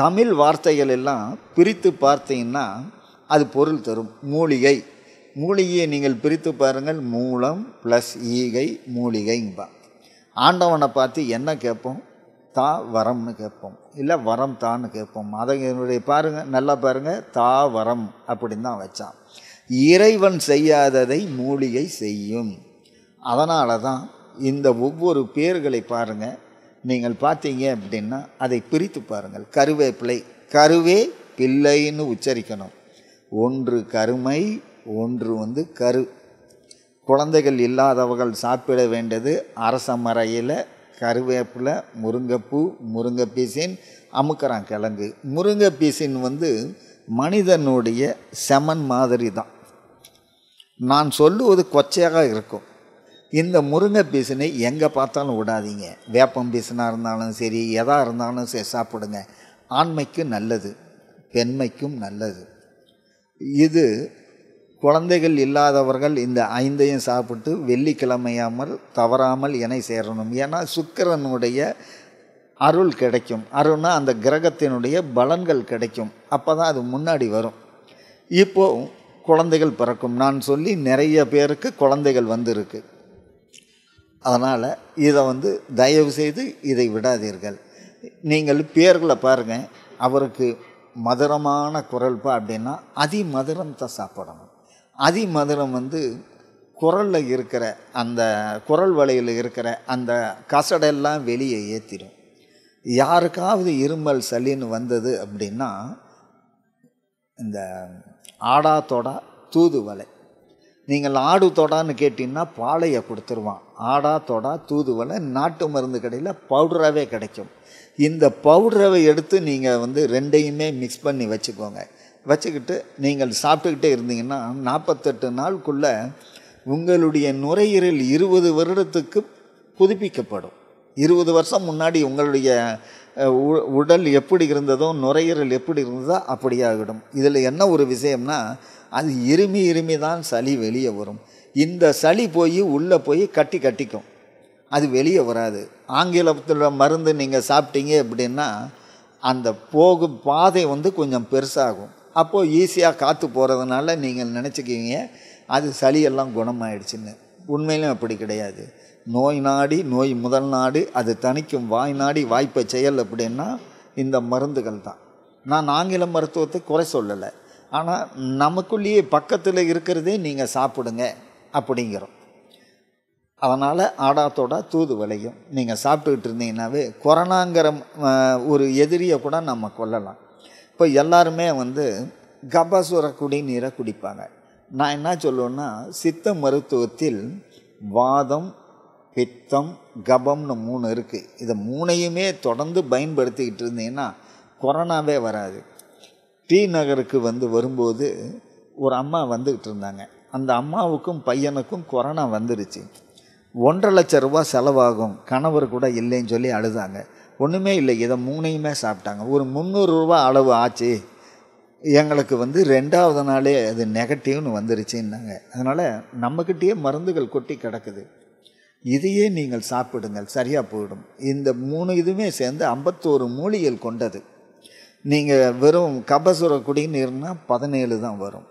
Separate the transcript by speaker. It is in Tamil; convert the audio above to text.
Speaker 1: தமிழ் வார்த்தைகள் எல்லாம் பிரித்து பார்த்தீங்கன்னா அது பொருள் தரும் மூலிகை மூலிகையை நீங்கள் பிரித்து பாருங்கள் மூலம் ப்ளஸ் ஈகை மூலிகைங்கப்பா ஆண்டவனை பார்த்து என்ன கேட்போம் தா வரம்னு கேட்போம் இல்லை வரம் தான்னு கேட்போம் அதை என்னுடைய பாருங்கள் நல்லா பாருங்கள் தா வரம் அப்படின் தான் வச்சான் இறைவன் செய்யாததை மூலிகை செய்யும் அதனால தான் இந்த ஒவ்வொரு பேர்களை பாருங்கள் நீங்கள் பார்த்தீங்க அப்படின்னா அதை பிரித்து பாருங்கள் கருவேப்பிலை கருவே பிள்ளைன்னு உச்சரிக்கணும் ஒன்று கருமை ஒன்று வந்து கரு குழந்தைகள் இல்லாதவர்கள் சாப்பிட வேண்டியது அரச மறையில் கருவேப்பிலை முருங்கைப்பூ முருங்கை பீசின் அமுக்கிறான் கிழங்கு முருங்கை பீசின் வந்து மனிதனுடைய செமன் மாதிரி தான் நான் சொல்லுவது கொச்சையாக இருக்கும் இந்த முருங்கை பீசனை எங்கே பார்த்தாலும் விடாதீங்க வேப்பம் பீசனாக இருந்தாலும் சரி எதாக இருந்தாலும் சரி சாப்பிடுங்க ஆண்மைக்கும் நல்லது பெண்மைக்கும் நல்லது இது குழந்தைகள் இல்லாதவர்கள் இந்த ஐந்தையும் சாப்பிட்டு வெள்ளிக்கிழமையாமல் தவறாமல் இணை சேரணும் ஏன்னா சுக்கரனுடைய அருள் கிடைக்கும் அருள்னா அந்த கிரகத்தினுடைய பலன்கள் கிடைக்கும் அப்போ தான் அது முன்னாடி வரும் இப்போது குழந்தைகள் பிறக்கும் நான் சொல்லி நிறைய பேருக்கு குழந்தைகள் வந்திருக்கு அதனால் இதை வந்து தயவு செய்து இதை விடாதீர்கள் நீங்கள் பேர்களை பாருங்கள் அவருக்கு மதுரமான குரல்பா அப்படின்னா மதுரம் தான் சாப்பிடணும் அதிமதுரம் வந்து குரலில் இருக்கிற அந்த குரல் வலையில் இருக்கிற அந்த கசடெல்லாம் வெளியே ஏற்றிடும் யாருக்காவது இருமல் சளின்னு வந்தது அப்படின்னா இந்த ஆடாத்தோடா தூதுவலை நீங்கள் ஆடு தொடான்னு கேட்டிங்கன்னா பாலையை கொடுத்துருவான் ஆடா தொடா தூதுவலை நாட்டு மருந்து கடையில் பவுடராகவே கிடைக்கும் இந்த பவுடரவை எடுத்து நீங்கள் வந்து ரெண்டையுமே மிக்ஸ் பண்ணி வச்சுக்கோங்க வச்சுக்கிட்டு நீங்கள் சாப்பிட்டுக்கிட்டே இருந்தீங்கன்னா நாற்பத்தெட்டு நாளுக்குள்ளே உங்களுடைய நுரையீரல் இருபது வருடத்துக்கு புதுப்பிக்கப்படும் இருபது வருஷம் முன்னாடி உங்களுடைய உடல் எப்படி இருந்ததோ நுரையீரல் எப்படி இருந்ததோ அப்படியாகிடும் இதில் என்ன ஒரு விஷயம்னா அது இருமி இருமி தான் சளி வெளியே வரும் இந்த சளி போய் உள்ளே போய் கட்டி கட்டிக்கும் அது வெளியே வராது ஆங்கிலத்தில் மருந்து நீங்கள் சாப்பிட்டீங்க அப்படின்னா அந்த போகும் பாதை வந்து கொஞ்சம் பெருசாகும் அப்போது ஈஸியாக காற்று போகிறதுனால நீங்கள் நினச்சிக்கிங்க அது சளியெல்லாம் குணமாயிடுச்சுன்னு உண்மையிலும் அப்படி கிடையாது நோய் நாடி நோய் முதல் நாடு அது தணிக்கும் வாய் நாடி வாய்ப்பை செயல் அப்படின்னா இந்த மருந்துகள் தான் நான் ஆங்கில மருத்துவத்தை குறை சொல்லலை ஆனால் நமக்குள்ளேயே பக்கத்தில் இருக்கிறதே நீங்கள் சாப்பிடுங்க அப்படிங்கிறோம் அதனால் ஆடாத்தோட தூது விளையும் நீங்கள் சாப்பிட்டுக்கிட்டு இருந்தீங்கன்னாவே கொரோனாங்கிற ஒரு எதிரியை கூட நம்ம கொல்லலாம் இப்போ எல்லாருமே வந்து கபசுர குடிநீரை குடிப்பாங்க நான் என்ன சொல்லுவேன்னா சித்த மருத்துவத்தில் வாதம் பித்தம் கபம்னு மூணு இருக்குது இதை மூணையுமே தொடர்ந்து பயன்படுத்திக்கிட்டு இருந்தீங்கன்னா கொரோனாவே வராது டி நகருக்கு வந்து வரும்போது ஒரு அம்மா வந்துக்கிட்டு இருந்தாங்க அந்த அம்மாவுக்கும் பையனுக்கும் கொரோனா வந்துருச்சு ஒன்றரை லட்ச ரூபா செலவாகும் கணவர் கூட இல்லைன்னு சொல்லி அழுதாங்க ஒன்றுமே இல்லை இதை மூணையுமே சாப்பிட்டாங்க ஒரு முந்நூறுரூவா அளவு ஆச்சு எங்களுக்கு வந்து ரெண்டாவது நாளே அது நெகட்டிவ்னு வந்துருச்சுன்னாங்க அதனால் நம்மக்கிட்டேயே மருந்துகள் கொட்டி கிடக்குது இதையே நீங்கள் சாப்பிடுங்கள் சரியாக போயிடும் இந்த மூணு இதுவுமே சேர்ந்து ஐம்பத்தோரு மூலிகள் கொண்டது நீங்கள் வெறும் கபசுர குடிநீர்னால் பதினேழு தான் வரும்